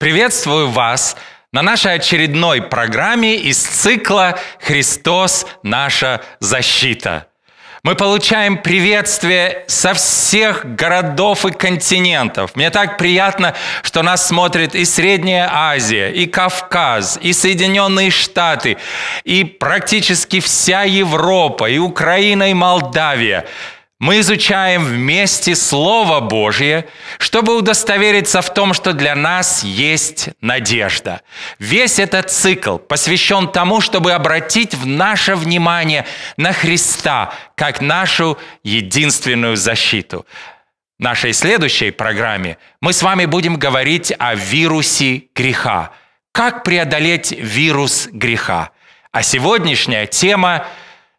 Приветствую вас на нашей очередной программе из цикла «Христос – наша защита». Мы получаем приветствие со всех городов и континентов. Мне так приятно, что нас смотрит и Средняя Азия, и Кавказ, и Соединенные Штаты, и практически вся Европа, и Украина, и Молдавия – мы изучаем вместе Слово Божье, чтобы удостовериться в том, что для нас есть надежда. Весь этот цикл посвящен тому, чтобы обратить в наше внимание на Христа как нашу единственную защиту. В нашей следующей программе мы с вами будем говорить о вирусе греха. Как преодолеть вирус греха? А сегодняшняя тема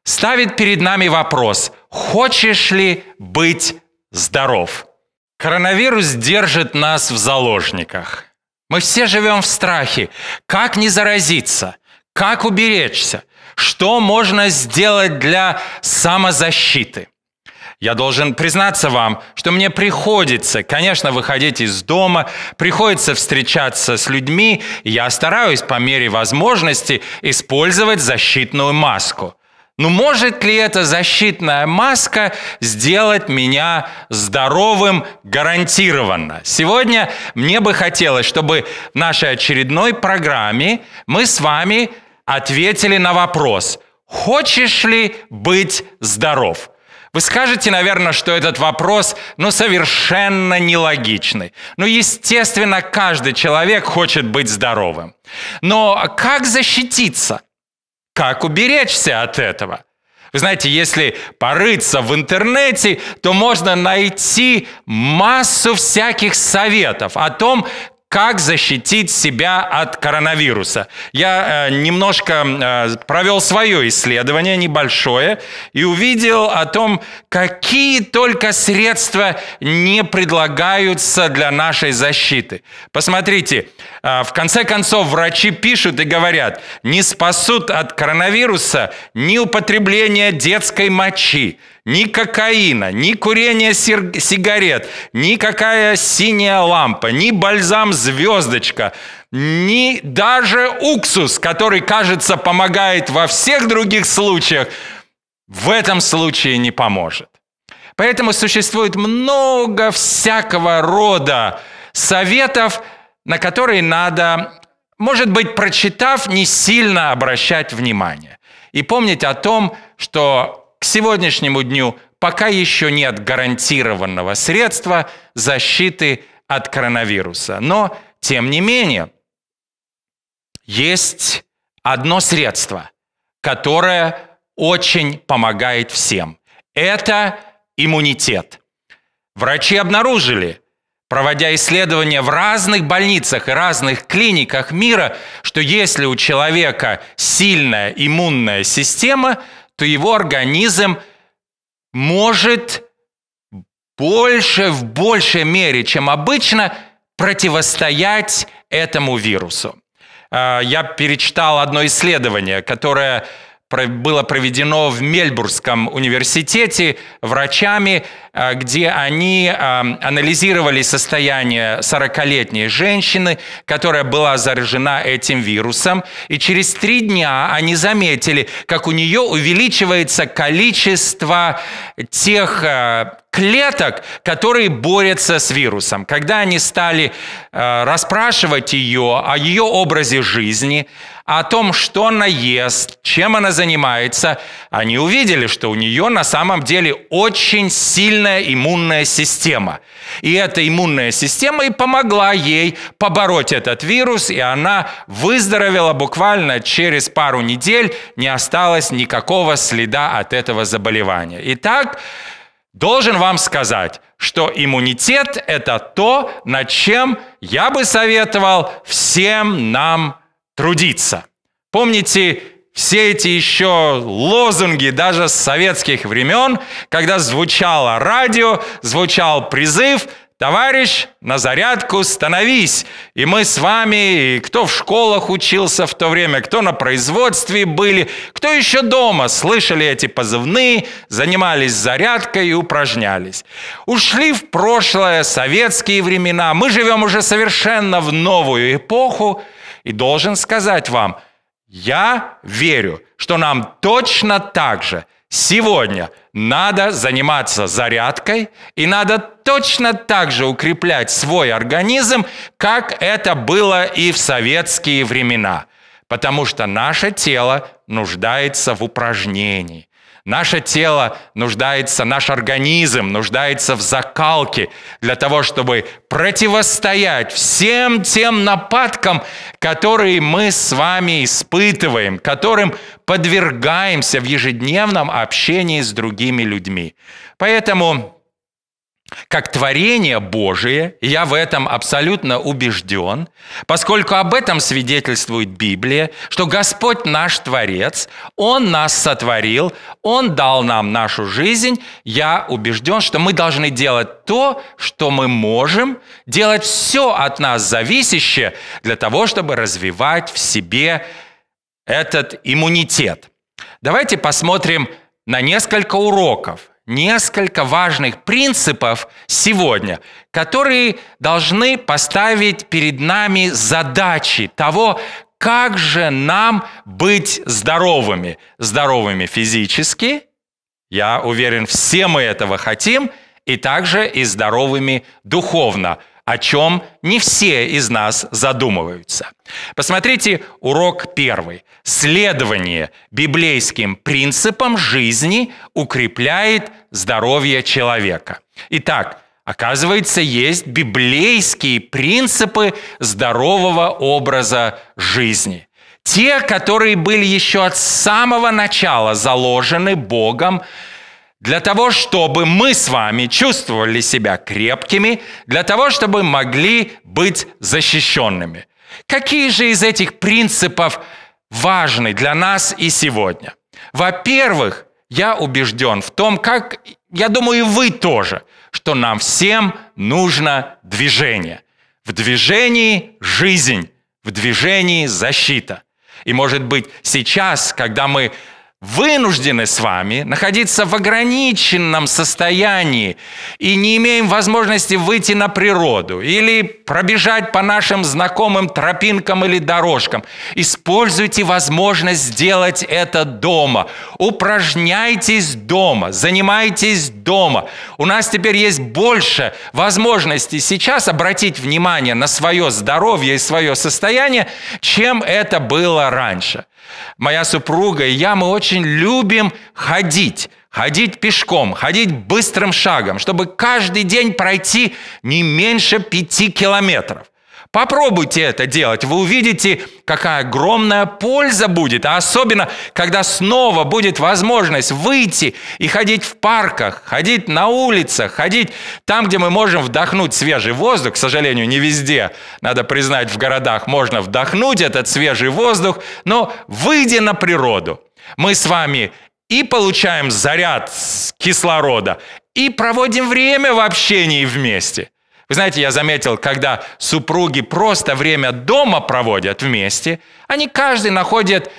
ставит перед нами вопрос – хочешь ли быть здоров? Коронавирус держит нас в заложниках. Мы все живем в страхе. Как не заразиться? Как уберечься? Что можно сделать для самозащиты? Я должен признаться вам, что мне приходится, конечно, выходить из дома, приходится встречаться с людьми, и я стараюсь по мере возможности использовать защитную маску. Ну может ли эта защитная маска сделать меня здоровым гарантированно? Сегодня мне бы хотелось, чтобы в нашей очередной программе мы с вами ответили на вопрос, хочешь ли быть здоров? Вы скажете, наверное, что этот вопрос, ну, совершенно нелогичный. Ну, естественно, каждый человек хочет быть здоровым. Но как защититься? Как уберечься от этого? Вы знаете, если порыться в интернете, то можно найти массу всяких советов о том, как защитить себя от коронавируса? Я э, немножко э, провел свое исследование, небольшое, и увидел о том, какие только средства не предлагаются для нашей защиты. Посмотрите, э, в конце концов врачи пишут и говорят, не спасут от коронавируса ни употребление детской мочи, ни кокаина, ни курение сигарет, никакая синяя лампа, ни бальзам звездочка, ни даже уксус, который, кажется, помогает во всех других случаях, в этом случае не поможет. Поэтому существует много всякого рода советов, на которые надо, может быть, прочитав, не сильно обращать внимание. И помнить о том, что сегодняшнему дню пока еще нет гарантированного средства защиты от коронавируса. Но, тем не менее, есть одно средство, которое очень помогает всем. Это иммунитет. Врачи обнаружили, проводя исследования в разных больницах и разных клиниках мира, что если у человека сильная иммунная система – то его организм может больше, в большей мере, чем обычно, противостоять этому вирусу. А, я перечитал одно исследование, которое было проведено в Мельбургском университете врачами. А, где они а, анализировали состояние 40-летней женщины, которая была заражена этим вирусом. И через три дня они заметили, как у нее увеличивается количество тех а, клеток, которые борются с вирусом. Когда они стали расспрашивать ее о ее образе жизни, о том, что она ест, чем она занимается, они увидели, что у нее на самом деле очень сильно сильная иммунная система. И эта иммунная система и помогла ей побороть этот вирус, и она выздоровела буквально через пару недель, не осталось никакого следа от этого заболевания. Итак, должен вам сказать, что иммунитет – это то, над чем я бы советовал всем нам трудиться. Помните, все эти еще лозунги даже с советских времен, когда звучало радио, звучал призыв «Товарищ, на зарядку становись!» И мы с вами, и кто в школах учился в то время, кто на производстве были, кто еще дома слышали эти позывные, занимались зарядкой и упражнялись. Ушли в прошлое советские времена, мы живем уже совершенно в новую эпоху, и должен сказать вам – я верю, что нам точно так же сегодня надо заниматься зарядкой и надо точно так же укреплять свой организм, как это было и в советские времена. Потому что наше тело нуждается в упражнении. Наше тело нуждается, наш организм нуждается в закалке для того, чтобы противостоять всем тем нападкам, которые мы с вами испытываем, которым подвергаемся в ежедневном общении с другими людьми. Поэтому как творение Божие, я в этом абсолютно убежден, поскольку об этом свидетельствует Библия, что Господь наш Творец, Он нас сотворил, Он дал нам нашу жизнь, я убежден, что мы должны делать то, что мы можем, делать все от нас зависящее для того, чтобы развивать в себе этот иммунитет. Давайте посмотрим на несколько уроков несколько важных принципов сегодня, которые должны поставить перед нами задачи того, как же нам быть здоровыми. Здоровыми физически, я уверен, все мы этого хотим, и также и здоровыми духовно о чем не все из нас задумываются. Посмотрите урок первый. Следование библейским принципам жизни укрепляет здоровье человека. Итак, Оказывается, есть библейские принципы здорового образа жизни. Те, которые были еще от самого начала заложены Богом для того, чтобы мы с вами чувствовали себя крепкими, для того, чтобы могли быть защищенными. Какие же из этих принципов важны для нас и сегодня? Во-первых, я убежден в том, как, я думаю, и вы тоже, что нам всем нужно движение. В движении жизнь, в движении защита. И, может быть, сейчас, когда мы вынуждены с вами находиться в ограниченном состоянии и не имеем возможности выйти на природу или пробежать по нашим знакомым тропинкам или дорожкам. Используйте возможность сделать это дома. Упражняйтесь дома, занимайтесь дома. У нас теперь есть больше возможностей сейчас обратить внимание на свое здоровье и свое состояние, чем это было раньше. Моя супруга и я, мы очень любим ходить, ходить пешком, ходить быстрым шагом, чтобы каждый день пройти не меньше пяти километров – Попробуйте это делать. Вы увидите, какая огромная польза будет. А особенно, когда снова будет возможность выйти и ходить в парках, ходить на улицах, ходить там, где мы можем вдохнуть свежий воздух. К сожалению, не везде, надо признать, в городах можно вдохнуть этот свежий воздух. Но выйдя на природу, мы с вами и получаем заряд кислорода, и проводим время в общении вместе – вы знаете, я заметил, когда супруги просто время дома проводят вместе, они каждый находит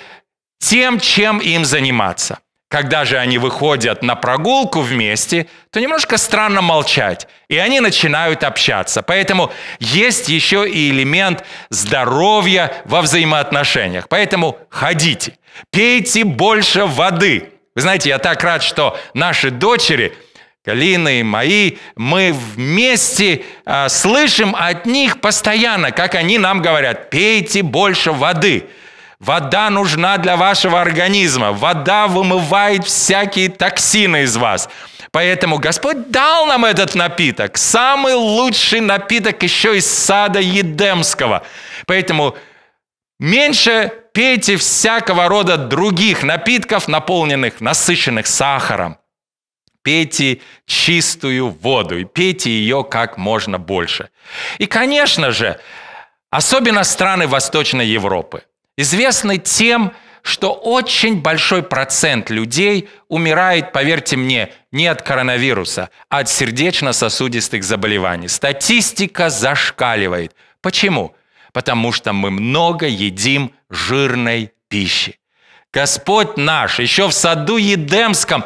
тем, чем им заниматься. Когда же они выходят на прогулку вместе, то немножко странно молчать, и они начинают общаться. Поэтому есть еще и элемент здоровья во взаимоотношениях. Поэтому ходите, пейте больше воды. Вы знаете, я так рад, что наши дочери – Калины, мои, мы вместе э, слышим от них постоянно, как они нам говорят, пейте больше воды. Вода нужна для вашего организма. Вода вымывает всякие токсины из вас. Поэтому Господь дал нам этот напиток, самый лучший напиток еще из сада Едемского. Поэтому меньше пейте всякого рода других напитков, наполненных, насыщенных сахаром, Пейте чистую воду и пейте ее как можно больше. И, конечно же, особенно страны Восточной Европы, известны тем, что очень большой процент людей умирает, поверьте мне, не от коронавируса, а от сердечно-сосудистых заболеваний. Статистика зашкаливает. Почему? Потому что мы много едим жирной пищи. Господь наш еще в саду Едемском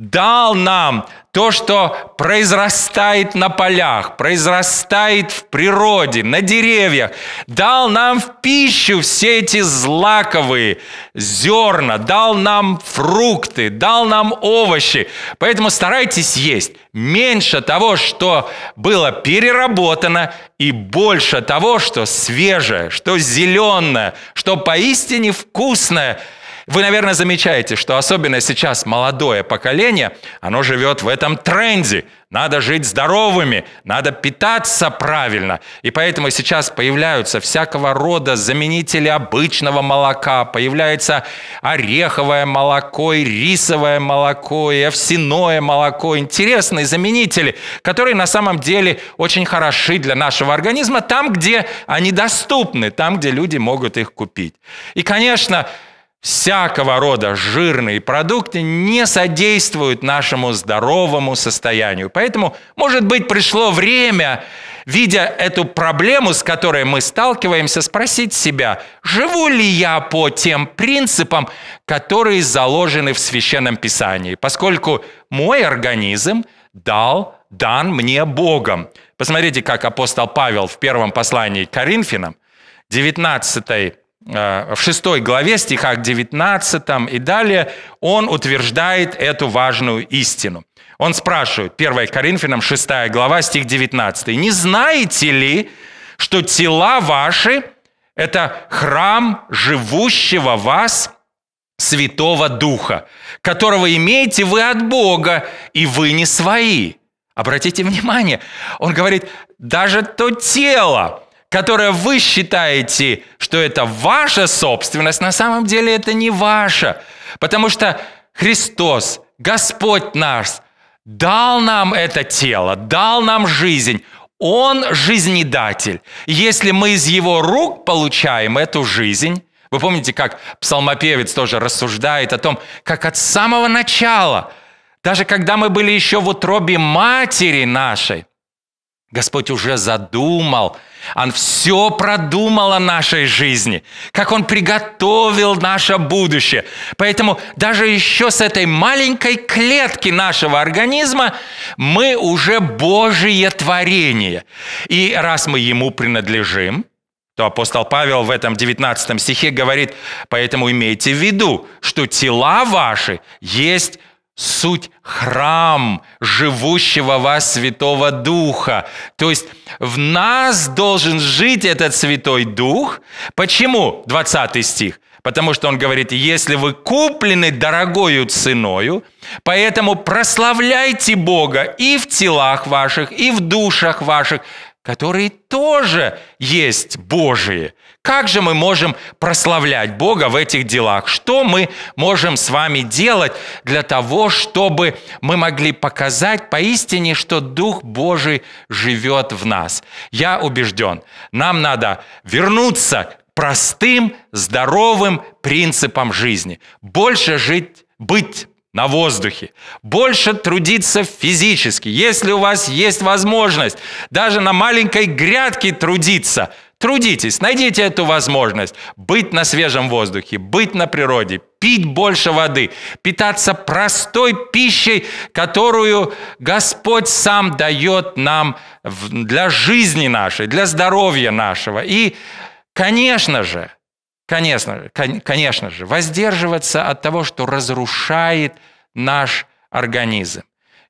дал нам то, что произрастает на полях, произрастает в природе, на деревьях, дал нам в пищу все эти злаковые зерна, дал нам фрукты, дал нам овощи. Поэтому старайтесь есть меньше того, что было переработано, и больше того, что свежее, что зеленое, что поистине вкусное – вы, наверное, замечаете, что особенно сейчас молодое поколение, оно живет в этом тренде. Надо жить здоровыми, надо питаться правильно. И поэтому сейчас появляются всякого рода заменители обычного молока. Появляется ореховое молоко, и рисовое молоко, и овсяное молоко. Интересные заменители, которые на самом деле очень хороши для нашего организма там, где они доступны, там, где люди могут их купить. И, конечно, всякого рода жирные продукты не содействуют нашему здоровому состоянию. Поэтому, может быть, пришло время, видя эту проблему, с которой мы сталкиваемся, спросить себя, живу ли я по тем принципам, которые заложены в Священном Писании, поскольку мой организм дал, дан мне Богом. Посмотрите, как апостол Павел в первом послании к Коринфянам, 19 Э, в 6 главе, стихах 19 и далее, он утверждает эту важную истину. Он спрашивает, 1 Коринфянам 6 глава, стих 19, «Не знаете ли, что тела ваши – это храм живущего вас Святого Духа, которого имеете вы от Бога, и вы не свои?» Обратите внимание, он говорит, даже то тело, которое вы считаете, что это ваша собственность, на самом деле это не ваша. Потому что Христос, Господь наш, дал нам это тело, дал нам жизнь. Он жизнедатель. Если мы из его рук получаем эту жизнь, вы помните, как псалмопевец тоже рассуждает о том, как от самого начала, даже когда мы были еще в утробе матери нашей, Господь уже задумал, Он все продумал о нашей жизни, как Он приготовил наше будущее. Поэтому даже еще с этой маленькой клетки нашего организма мы уже Божие творение. И раз мы Ему принадлежим, то апостол Павел в этом 19 стихе говорит, поэтому имейте в виду, что тела ваши есть суть храм живущего вас Святого Духа. То есть в нас должен жить этот Святой Дух. Почему? 20 стих. Потому что он говорит, если вы куплены дорогою ценою, поэтому прославляйте Бога и в телах ваших, и в душах ваших, которые тоже есть Божии. Как же мы можем прославлять Бога в этих делах? Что мы можем с вами делать для того, чтобы мы могли показать поистине, что Дух Божий живет в нас? Я убежден, нам надо вернуться к простым, здоровым принципам жизни. Больше жить, быть на воздухе. Больше трудиться физически. Если у вас есть возможность даже на маленькой грядке трудиться, трудитесь, найдите эту возможность. Быть на свежем воздухе, быть на природе, пить больше воды, питаться простой пищей, которую Господь сам дает нам для жизни нашей, для здоровья нашего. И, конечно же, Конечно, кон, конечно же, воздерживаться от того, что разрушает наш организм.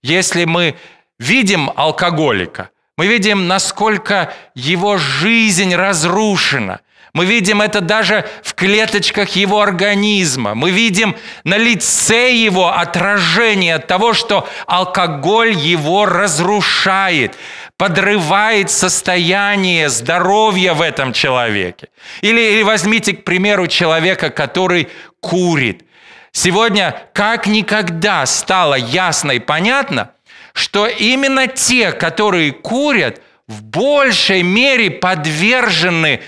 Если мы видим алкоголика, мы видим, насколько его жизнь разрушена. Мы видим это даже в клеточках его организма. Мы видим на лице его отражение того, что алкоголь его разрушает подрывает состояние здоровья в этом человеке. Или, или возьмите, к примеру, человека, который курит. Сегодня как никогда стало ясно и понятно, что именно те, которые курят, в большей мере подвержены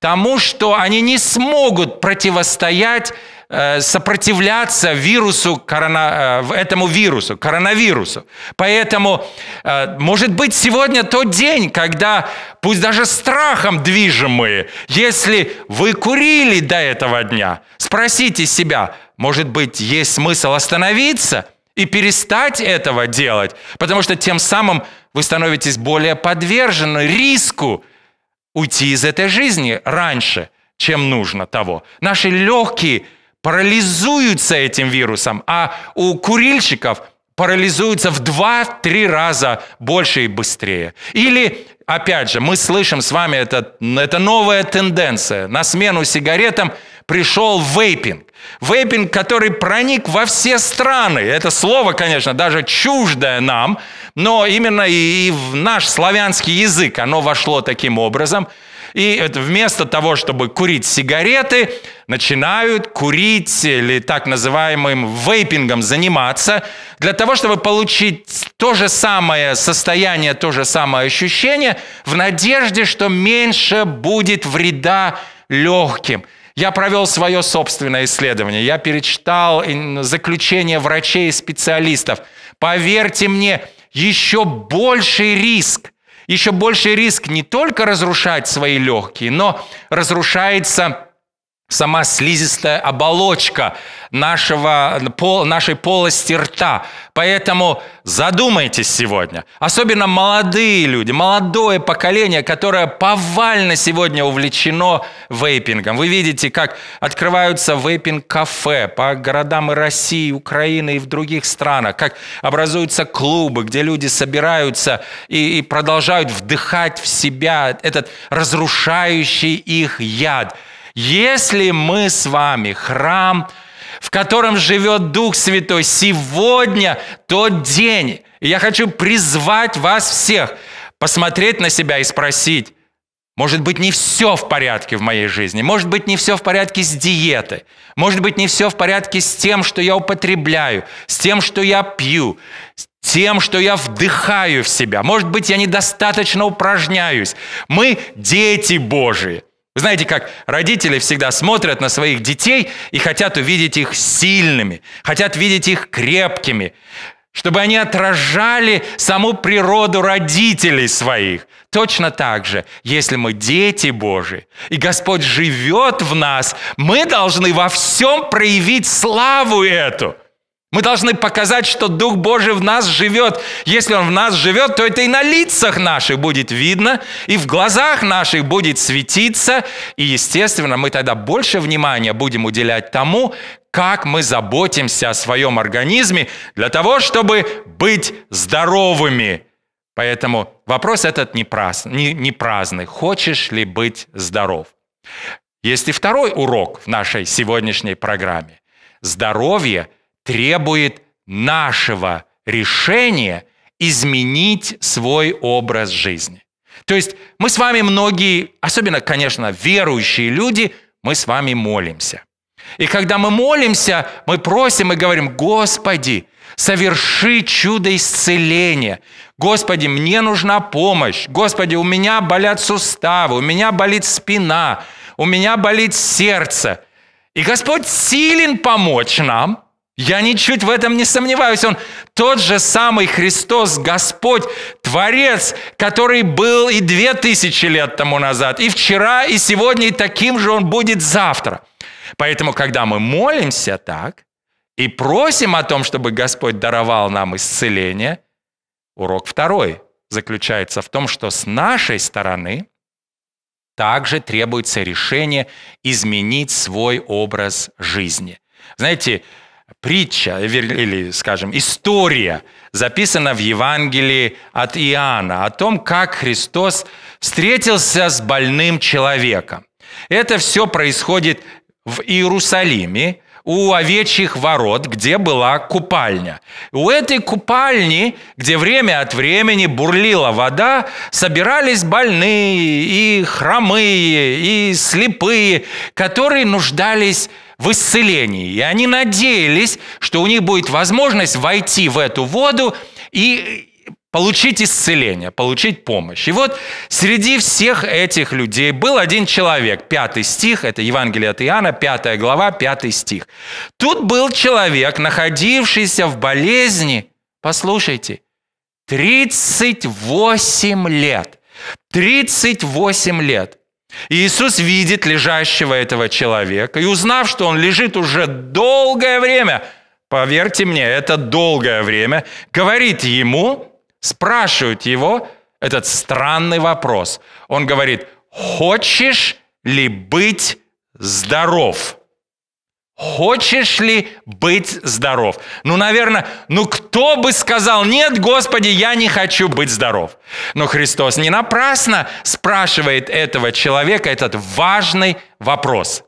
тому, что они не смогут противостоять Э, сопротивляться вирусу, корона, э, этому вирусу, коронавирусу. Поэтому, э, может быть, сегодня тот день, когда, пусть даже страхом движимые, если вы курили до этого дня, спросите себя, может быть, есть смысл остановиться и перестать этого делать, потому что тем самым вы становитесь более подвержены риску уйти из этой жизни раньше – чем нужно того. Наши легкие парализуются этим вирусом, а у курильщиков парализуются в 2-3 раза больше и быстрее. Или, опять же, мы слышим с вами, это, это новая тенденция. На смену сигаретам пришел вейпинг. Вейпинг, который проник во все страны. Это слово, конечно, даже чуждое нам, но именно и в наш славянский язык оно вошло таким образом – и это вместо того, чтобы курить сигареты, начинают курить или так называемым вейпингом заниматься, для того, чтобы получить то же самое состояние, то же самое ощущение, в надежде, что меньше будет вреда легким. Я провел свое собственное исследование, я перечитал заключение врачей и специалистов. Поверьте мне, еще больший риск еще больший риск не только разрушать свои легкие, но разрушается сама слизистая оболочка нашего, пол, нашей полости рта. Поэтому задумайтесь сегодня, особенно молодые люди, молодое поколение, которое повально сегодня увлечено вейпингом. Вы видите, как открываются вейпинг-кафе по городам и России, Украины и в других странах, как образуются клубы, где люди собираются и, и продолжают вдыхать в себя этот разрушающий их яд – если мы с вами храм, в котором живет Дух Святой, сегодня тот день. И я хочу призвать вас всех посмотреть на себя и спросить, может быть, не все в порядке в моей жизни. Может быть, не все в порядке с диетой. Может быть, не все в порядке с тем, что я употребляю, с тем, что я пью, с тем, что я вдыхаю в себя. Может быть, я недостаточно упражняюсь. Мы дети Божии. Вы знаете, как родители всегда смотрят на своих детей и хотят увидеть их сильными, хотят видеть их крепкими, чтобы они отражали саму природу родителей своих. Точно так же, если мы дети Божии, и Господь живет в нас, мы должны во всем проявить славу эту – мы должны показать, что Дух Божий в нас живет. Если Он в нас живет, то это и на лицах наших будет видно, и в глазах наших будет светиться. И, естественно, мы тогда больше внимания будем уделять тому, как мы заботимся о своем организме для того, чтобы быть здоровыми. Поэтому вопрос этот не, праздный, не, не праздный. Хочешь ли быть здоров? Есть и второй урок в нашей сегодняшней программе. Здоровье – требует нашего решения изменить свой образ жизни. То есть мы с вами многие, особенно, конечно, верующие люди, мы с вами молимся. И когда мы молимся, мы просим и говорим, Господи, соверши чудо исцеления. Господи, мне нужна помощь. Господи, у меня болят суставы, у меня болит спина, у меня болит сердце. И Господь силен помочь нам – я ничуть в этом не сомневаюсь. Он тот же самый Христос, Господь, Творец, который был и две тысячи лет тому назад, и вчера, и сегодня, и таким же он будет завтра. Поэтому, когда мы молимся так и просим о том, чтобы Господь даровал нам исцеление, урок второй заключается в том, что с нашей стороны также требуется решение изменить свой образ жизни. Знаете, притча, или, скажем, история записана в Евангелии от Иоанна о том, как Христос встретился с больным человеком. Это все происходит в Иерусалиме, у овечьих ворот, где была купальня. У этой купальни, где время от времени бурлила вода, собирались больные и хромые, и слепые, которые нуждались в исцелении. И они надеялись, что у них будет возможность войти в эту воду и получить исцеление, получить помощь. И вот среди всех этих людей был один человек, пятый стих, это Евангелие от Иоанна, пятая глава, пятый стих. Тут был человек, находившийся в болезни, послушайте, 38 лет. 38 лет. Иисус видит лежащего этого человека, и узнав, что он лежит уже долгое время, поверьте мне, это долгое время, говорит ему, спрашивает его этот странный вопрос. Он говорит, хочешь ли быть здоров? Хочешь ли быть здоров? Ну, наверное, ну кто бы сказал, нет, Господи, я не хочу быть здоров. Но Христос не напрасно спрашивает этого человека этот важный вопрос.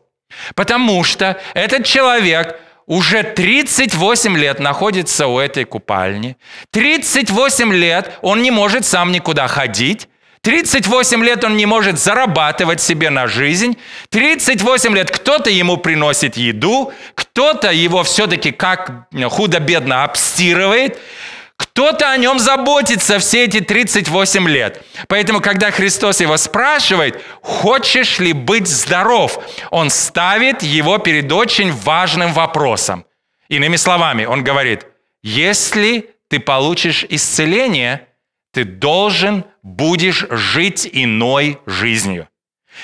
Потому что этот человек уже 38 лет находится у этой купальни. 38 лет он не может сам никуда ходить. 38 лет он не может зарабатывать себе на жизнь. 38 лет кто-то ему приносит еду, кто-то его все-таки как э, худо-бедно обстирывает, кто-то о нем заботится все эти 38 лет. Поэтому, когда Христос его спрашивает, хочешь ли быть здоров, он ставит его перед очень важным вопросом. Иными словами, он говорит, если ты получишь исцеление, ты должен будешь жить иной жизнью.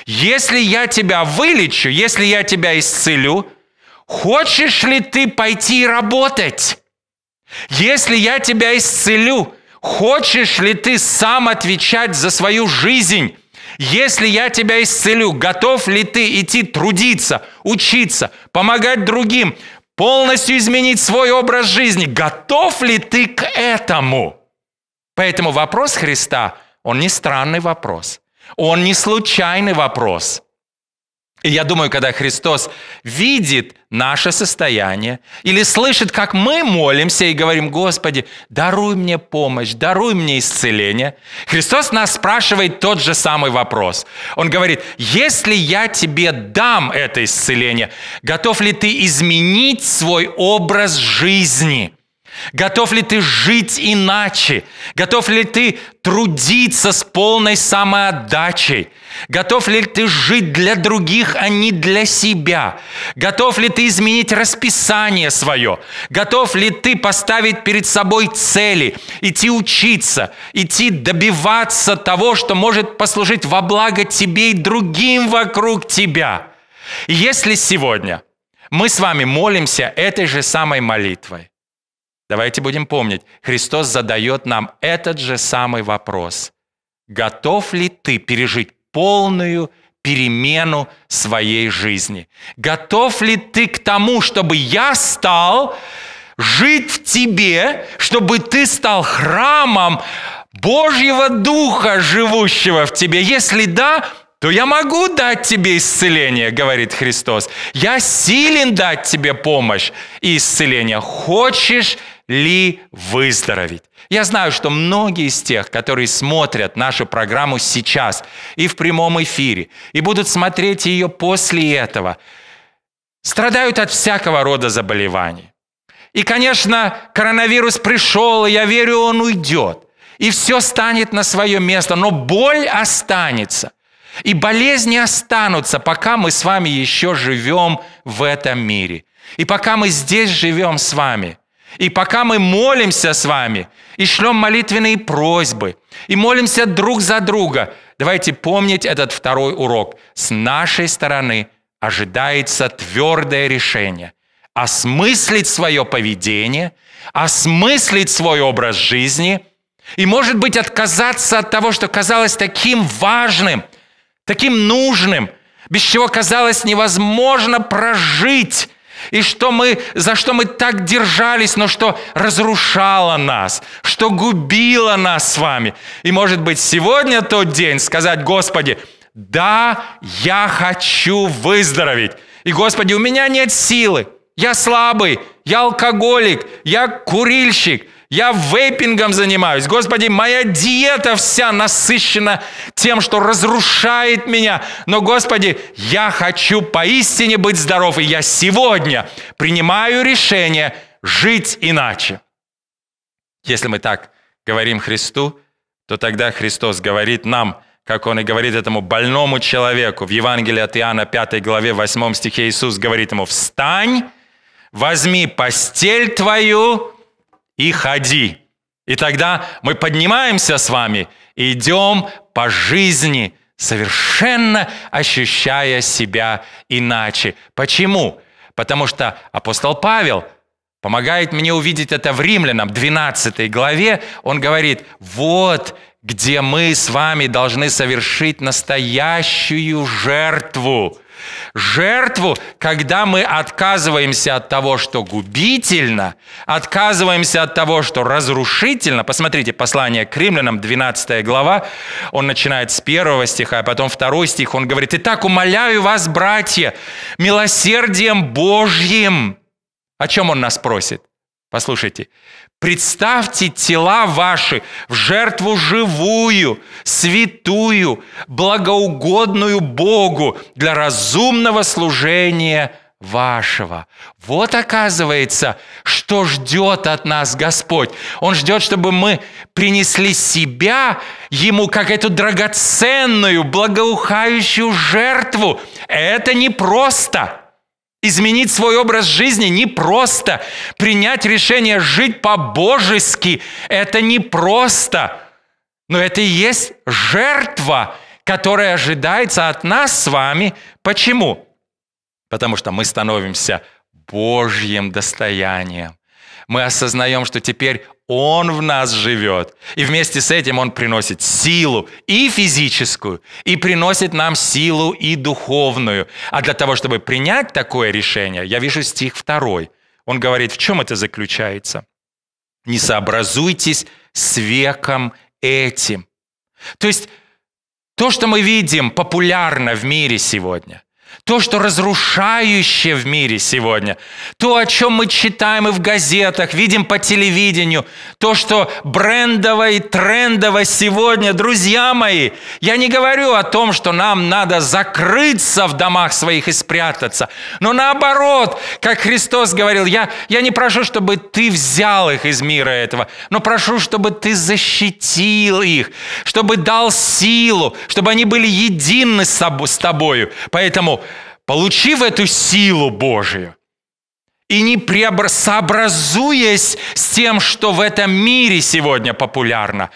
Если я тебя вылечу, если я тебя исцелю, хочешь ли ты пойти работать? Если я тебя исцелю, хочешь ли ты сам отвечать за свою жизнь? Если я тебя исцелю, готов ли ты идти трудиться, учиться, помогать другим, полностью изменить свой образ жизни? Готов ли ты к этому? Поэтому вопрос Христа он не странный вопрос. Он не случайный вопрос. И я думаю, когда Христос видит наше состояние или слышит, как мы молимся и говорим, Господи, даруй мне помощь, даруй мне исцеление, Христос нас спрашивает тот же самый вопрос. Он говорит, если я тебе дам это исцеление, готов ли ты изменить свой образ жизни? Готов ли ты жить иначе? Готов ли ты трудиться с полной самоотдачей? Готов ли ты жить для других, а не для себя? Готов ли ты изменить расписание свое? Готов ли ты поставить перед собой цели, идти учиться, идти добиваться того, что может послужить во благо тебе и другим вокруг тебя? Если сегодня мы с вами молимся этой же самой молитвой, Давайте будем помнить, Христос задает нам этот же самый вопрос. Готов ли ты пережить полную перемену своей жизни? Готов ли ты к тому, чтобы я стал жить в тебе, чтобы ты стал храмом Божьего Духа, живущего в тебе? Если да, то я могу дать тебе исцеление, говорит Христос. Я силен дать тебе помощь и исцеление. Хочешь ли выздороветь? Я знаю, что многие из тех, которые смотрят нашу программу сейчас и в прямом эфире, и будут смотреть ее после этого, страдают от всякого рода заболеваний. И, конечно, коронавирус пришел, и я верю, он уйдет. И все станет на свое место, но боль останется. И болезни останутся, пока мы с вами еще живем в этом мире. И пока мы здесь живем с вами – и пока мы молимся с вами, и шлем молитвенные просьбы, и молимся друг за друга, давайте помнить этот второй урок. С нашей стороны ожидается твердое решение осмыслить свое поведение, осмыслить свой образ жизни и, может быть, отказаться от того, что казалось таким важным, таким нужным, без чего казалось невозможно прожить и что мы, за что мы так держались, но что разрушало нас, что губило нас с вами. И, может быть, сегодня тот день сказать, Господи, да, я хочу выздороветь. И, Господи, у меня нет силы, я слабый, я алкоголик, я курильщик – я вейпингом занимаюсь. Господи, моя диета вся насыщена тем, что разрушает меня. Но, Господи, я хочу поистине быть здоров, и я сегодня принимаю решение жить иначе. Если мы так говорим Христу, то тогда Христос говорит нам, как он и говорит этому больному человеку. В Евангелии от Иоанна 5 главе 8 стихе Иисус говорит ему, «Встань, возьми постель твою и ходи. И тогда мы поднимаемся с вами и идем по жизни, совершенно ощущая себя иначе. Почему? Потому что апостол Павел помогает мне увидеть это в Римлянам 12 главе. Он говорит, вот где мы с вами должны совершить настоящую жертву Жертву, когда мы отказываемся от того, что губительно, отказываемся от того, что разрушительно. Посмотрите, послание к римлянам, 12 глава, он начинает с первого стиха, а потом второй стих, он говорит, «Итак, умоляю вас, братья, милосердием Божьим». О чем он нас просит? Послушайте, Представьте тела ваши в жертву живую, святую, благоугодную Богу для разумного служения вашего. Вот оказывается, что ждет от нас Господь. Он ждет, чтобы мы принесли себя Ему как эту драгоценную, благоухающую жертву. Это непросто. просто. Изменить свой образ жизни непросто. Принять решение жить по-божески – это непросто. Но это и есть жертва, которая ожидается от нас с вами. Почему? Потому что мы становимся Божьим достоянием мы осознаем, что теперь Он в нас живет. И вместе с этим Он приносит силу и физическую, и приносит нам силу и духовную. А для того, чтобы принять такое решение, я вижу стих второй. Он говорит, в чем это заключается? «Не сообразуйтесь с веком этим». То есть то, что мы видим популярно в мире сегодня, то, что разрушающее в мире сегодня, то, о чем мы читаем и в газетах, видим по телевидению, то, что брендово и трендово сегодня, друзья мои, я не говорю о том, что нам надо закрыться в домах своих и спрятаться, но наоборот, как Христос говорил, я, я не прошу, чтобы ты взял их из мира этого, но прошу, чтобы ты защитил их, чтобы дал силу, чтобы они были едины с тобою. Поэтому получив эту силу Божию и не преобразуясь с тем, что в этом мире сегодня популярно,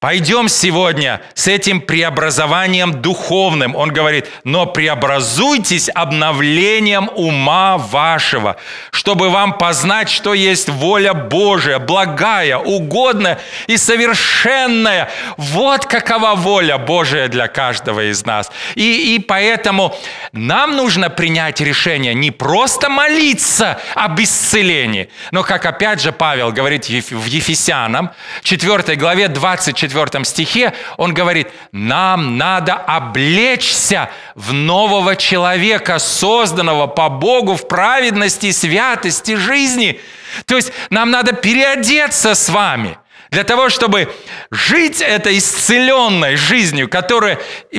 Пойдем сегодня с этим преобразованием духовным. Он говорит, но преобразуйтесь обновлением ума вашего, чтобы вам познать, что есть воля Божия, благая, угодная и совершенная. Вот какова воля Божия для каждого из нас. И, и поэтому нам нужно принять решение не просто молиться об исцелении, но, как опять же Павел говорит в Ефесянам, 4 главе 24 24 стихе, он говорит, нам надо облечься в нового человека, созданного по Богу в праведности, святости, жизни. То есть нам надо переодеться с вами. Для того, чтобы жить этой исцеленной жизнью, которая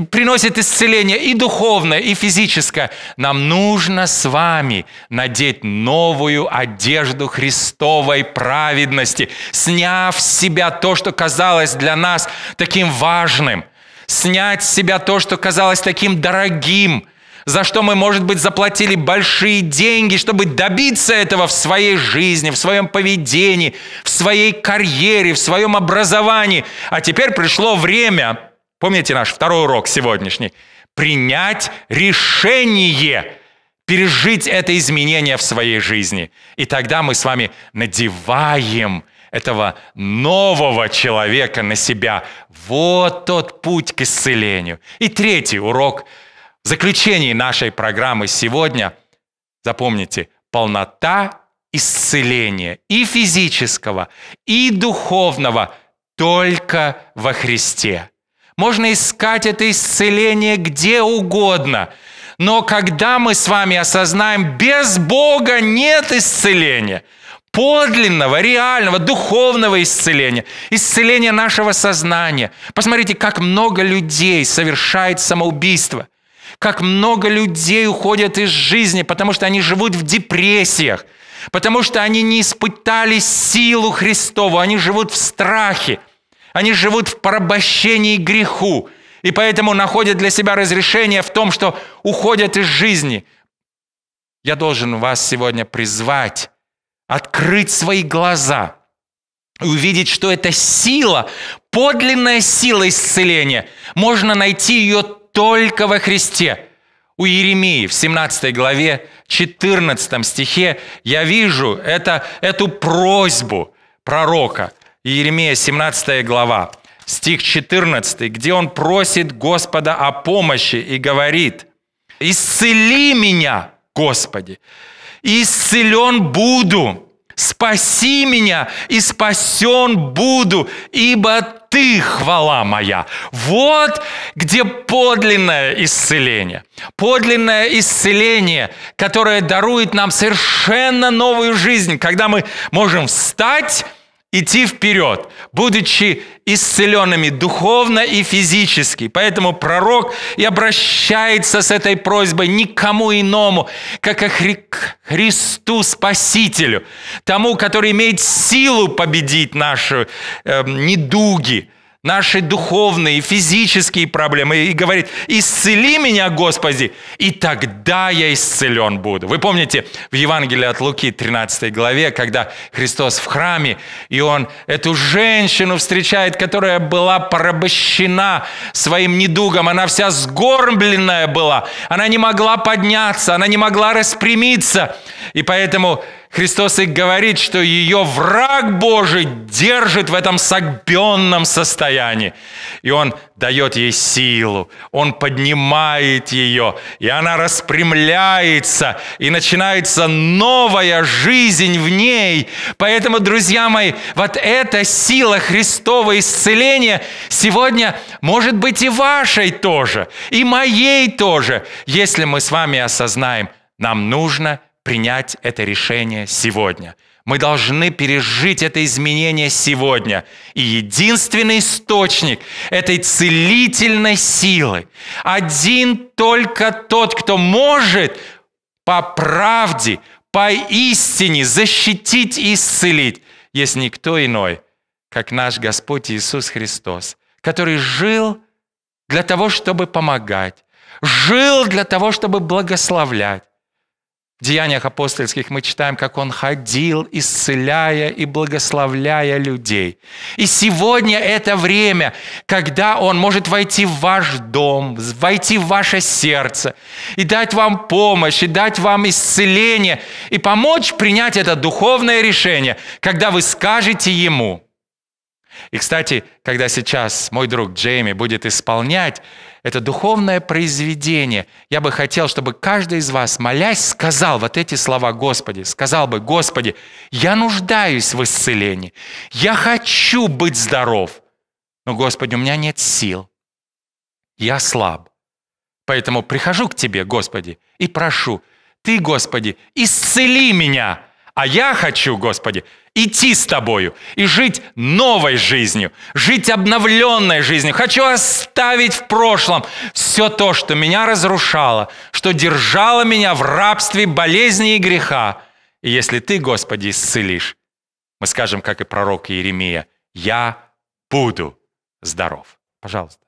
приносит исцеление и духовное, и физическое, нам нужно с вами надеть новую одежду Христовой праведности, сняв с себя то, что казалось для нас таким важным, снять с себя то, что казалось таким дорогим – за что мы, может быть, заплатили большие деньги, чтобы добиться этого в своей жизни, в своем поведении, в своей карьере, в своем образовании. А теперь пришло время, помните наш второй урок сегодняшний, принять решение пережить это изменение в своей жизни. И тогда мы с вами надеваем этого нового человека на себя. Вот тот путь к исцелению. И третий урок – в заключении нашей программы сегодня, запомните, полнота исцеления и физического, и духовного только во Христе. Можно искать это исцеление где угодно, но когда мы с вами осознаем, без Бога нет исцеления, подлинного, реального, духовного исцеления, исцеления нашего сознания. Посмотрите, как много людей совершает самоубийство как много людей уходят из жизни, потому что они живут в депрессиях, потому что они не испытали силу Христову, они живут в страхе, они живут в порабощении греху, и поэтому находят для себя разрешение в том, что уходят из жизни. Я должен вас сегодня призвать открыть свои глаза и увидеть, что это сила, подлинная сила исцеления. Можно найти ее только во Христе. У Еремии в 17 главе, 14 стихе я вижу это, эту просьбу пророка. Еремия 17 глава, стих 14, где он просит Господа о помощи и говорит, «Исцели меня, Господи, исцелен буду, спаси меня и спасен буду, ибо ты хвала моя. Вот где подлинное исцеление. Подлинное исцеление, которое дарует нам совершенно новую жизнь, когда мы можем встать идти вперед, будучи исцеленными духовно и физически. Поэтому пророк и обращается с этой просьбой никому иному, как и к Христу Спасителю, тому, который имеет силу победить наши э, недуги – наши духовные, физические проблемы и говорит, исцели меня, Господи, и тогда я исцелен буду. Вы помните в Евангелии от Луки 13 главе, когда Христос в храме, и он эту женщину встречает, которая была порабощена своим недугом, она вся сгорбленная была, она не могла подняться, она не могла распрямиться, и поэтому Христос и говорит, что ее враг Божий держит в этом согбенном состоянии. И он дает ей силу, он поднимает ее, и она распрямляется, и начинается новая жизнь в ней. Поэтому, друзья мои, вот эта сила Христова исцеления сегодня может быть и вашей тоже, и моей тоже, если мы с вами осознаем, нам нужно – принять это решение сегодня. Мы должны пережить это изменение сегодня. И единственный источник этой целительной силы, один только тот, кто может по правде, по истине защитить и исцелить, есть никто иной, как наш Господь Иисус Христос, который жил для того, чтобы помогать, жил для того, чтобы благословлять, Деяниях апостольских мы читаем, как он ходил, исцеляя и благословляя людей. И сегодня это время, когда он может войти в ваш дом, войти в ваше сердце и дать вам помощь, и дать вам исцеление, и помочь принять это духовное решение, когда вы скажете ему. И, кстати, когда сейчас мой друг Джейми будет исполнять это духовное произведение. Я бы хотел, чтобы каждый из вас, молясь, сказал вот эти слова Господи, сказал бы, Господи, я нуждаюсь в исцелении, я хочу быть здоров, но, Господи, у меня нет сил, я слаб. Поэтому прихожу к Тебе, Господи, и прошу, Ты, Господи, исцели меня, а я хочу, Господи, идти с тобою и жить новой жизнью, жить обновленной жизнью. Хочу оставить в прошлом все то, что меня разрушало, что держало меня в рабстве болезни и греха. И если ты, Господи, исцелишь, мы скажем, как и пророк Иеремия, я буду здоров. Пожалуйста.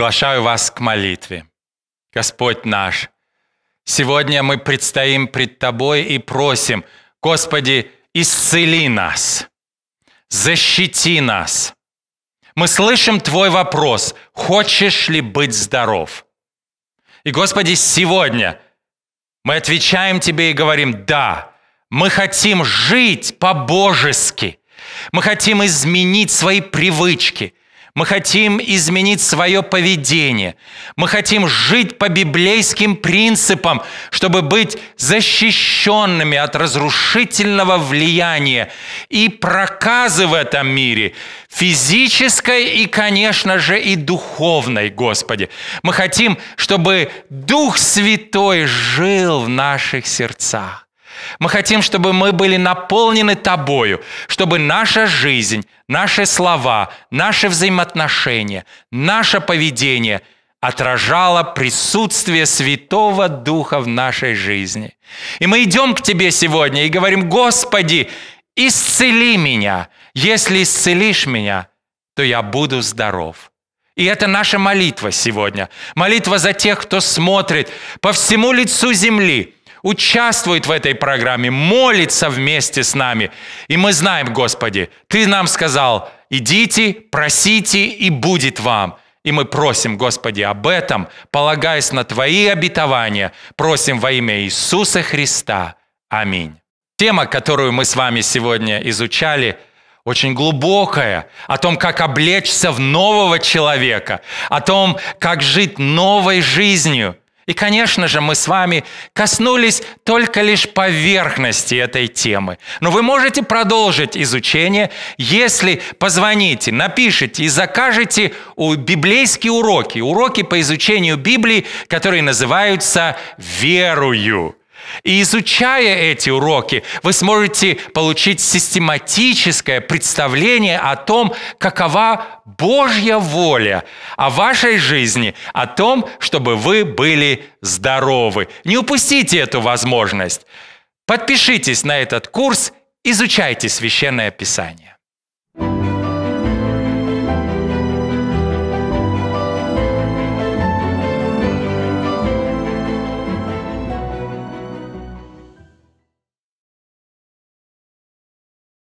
приглашаю вас к молитве. Господь наш, сегодня мы предстоим пред Тобой и просим, Господи, исцели нас, защити нас. Мы слышим Твой вопрос, хочешь ли быть здоров? И, Господи, сегодня мы отвечаем Тебе и говорим, да, мы хотим жить по-божески, мы хотим изменить свои привычки – мы хотим изменить свое поведение. Мы хотим жить по библейским принципам, чтобы быть защищенными от разрушительного влияния и проказы в этом мире, физической и, конечно же, и духовной, Господи. Мы хотим, чтобы Дух Святой жил в наших сердцах. Мы хотим, чтобы мы были наполнены Тобою, чтобы наша жизнь, наши слова, наши взаимоотношения, наше поведение отражало присутствие Святого Духа в нашей жизни. И мы идем к Тебе сегодня и говорим, Господи, исцели меня. Если исцелишь меня, то я буду здоров. И это наша молитва сегодня. Молитва за тех, кто смотрит по всему лицу земли – участвует в этой программе, молится вместе с нами. И мы знаем, Господи, Ты нам сказал, идите, просите, и будет вам. И мы просим, Господи, об этом, полагаясь на Твои обетования, просим во имя Иисуса Христа. Аминь. Тема, которую мы с вами сегодня изучали – очень глубокая, о том, как облечься в нового человека, о том, как жить новой жизнью. И, конечно же, мы с вами коснулись только лишь поверхности этой темы. Но вы можете продолжить изучение, если позвоните, напишите и закажете библейские уроки, уроки по изучению Библии, которые называются «верую». И изучая эти уроки, вы сможете получить систематическое представление о том, какова Божья воля о вашей жизни, о том, чтобы вы были здоровы. Не упустите эту возможность. Подпишитесь на этот курс, изучайте священное писание.